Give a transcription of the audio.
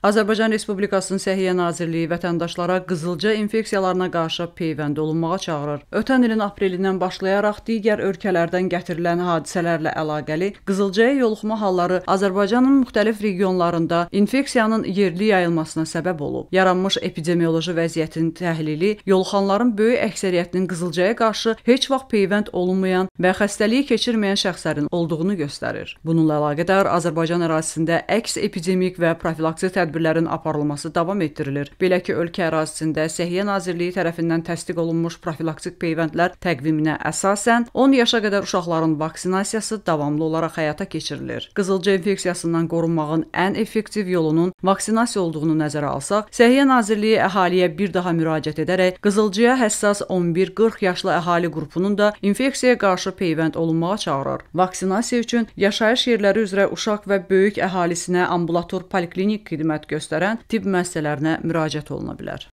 Azərbaycan Respublikasının Səhiyyə Nazirliyi vətəndaşlara qızılca infeksiyalarına qarşı peyvənd olunmağa çağırır. Ötən ilin aprelindən başlayaraq digər ölkələrdən gətirilən hadisələrlə əlaqəli qızılcaya yoluxma halları Azərbaycanın müxtəlif regionlarında infeksiyanın yerli yayılmasına səbəb olub. Yaranmış epidemioloji vəziyyətin təhlili yoluxanların böyük əksəriyyətinin qızılcaya qarşı heç vaxt peyvənd olunmayan və xəstəliyi keçirməyən şəxslərin olduğunu göstərir. Bununla əlaqədar Azərbaycan ərazisində əks epidemik və profilaktik tədbirlərin aparılması davam etdirilir. Belə ki, ölkə ərazisində Səhiyyə Nazirliyi tərəfindən təsdiq olunmuş profilaktik peyvəndlər təqviminə əsasən 10 yaşa qədər uşaqların vaksinasiyası davamlı olaraq həyata keçirilir. Qızılca infeksiyasından qorunmağın ən effektiv yolunun vaksinasiya olduğunu nəzərə alsaq, Səhiyyə Nazirliyi əhaliyə bir daha müraciət edərək qızılcıya həssas 11-40 yaşlı əhali qrupunun da infeksiyaya qarşı peyvənd olunmağa çağırır. Vaksinasiya üçün yaşayış yerləri üzrə uşaq və böyük əhalisinə ambulator poliklinik xidməti fəaliyyət göstərən tibb müəssisələrinə müraciət oluna bilər.